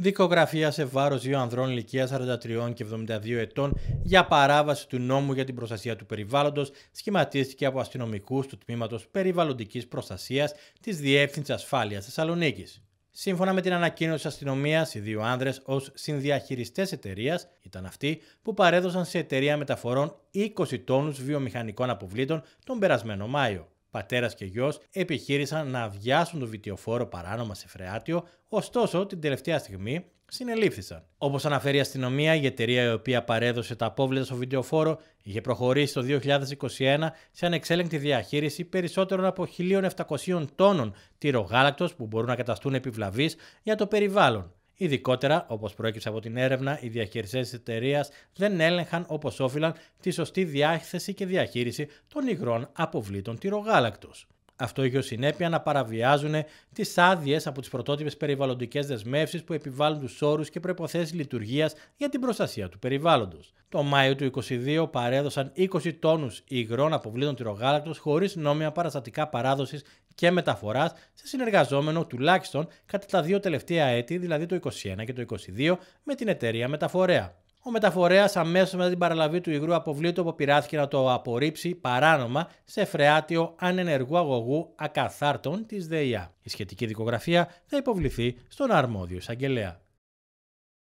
δικογραφία σε βάρος δύο ανδρών ηλικίας 43 και 72 ετών για παράβαση του νόμου για την προστασία του περιβάλλοντος σχηματίστηκε από αστυνομικούς του τμήματος περιβαλλοντικής προστασίας της Διεύθυνσης Ασφάλειας Θεσσαλονίκης. Σύμφωνα με την ανακοίνωση της αστυνομίας, οι δύο άνδρες ως συνδιαχειριστές εταιρείας ήταν αυτοί που παρέδωσαν σε εταιρεία μεταφορών 20 τόνους βιομηχανικών αποβλήτων τον περασμένο Μάιο πατέρας και γιος, επιχείρησαν να αδειάσουν το βιτιοφόρο παράνομα σε Φρεάτιο, ωστόσο την τελευταία στιγμή συνελήφθησαν. Όπως αναφέρει η αστυνομία, η εταιρεία η οποία παρέδωσε τα απόβλητα στο βιντεοφόρο είχε προχωρήσει το 2021 σε ανεξέλεγκτη διαχείριση περισσότερων από 1.700 τόνων τυρογάλακτος που μπορούν να καταστούν επιβλαβείς για το περιβάλλον. Ειδικότερα, όπως προέκυψε από την έρευνα, οι διαχειριστές της εταιρείας δεν έλεγχαν όπως όφυλαν τη σωστή διάθεση και διαχείριση των υγρών αποβλήτων τυρογάλακτος. Αυτό έχει ως συνέπεια να παραβιάζουν τις άδειες από τις πρωτότυπες περιβαλλοντικές δεσμεύσεις που επιβάλλουν τους όρους και προποθέσει λειτουργίας για την προστασία του περιβάλλοντος. Το Μάιο του 2022 παρέδωσαν 20 τόνους υγρών αποβλήτων τυρογάλακτος χωρίς νόμια παραστατικά παράδοσης και μεταφοράς σε συνεργαζόμενο τουλάχιστον κατά τα δύο τελευταία έτη, δηλαδή το 2021 και το 2022, με την εταιρεία μεταφορέα. Ο μεταφορέας αμέσως μετά την παραλαβή του υγρού αποβλήτου αποπειράθηκε να το απορρίψει παράνομα σε φρεάτιο ανενεργού αγωγού ακαθάρτων της ΔΕΙΑ. Η σχετική δικογραφία θα υποβληθεί στον αρμόδιο εισαγγελέα.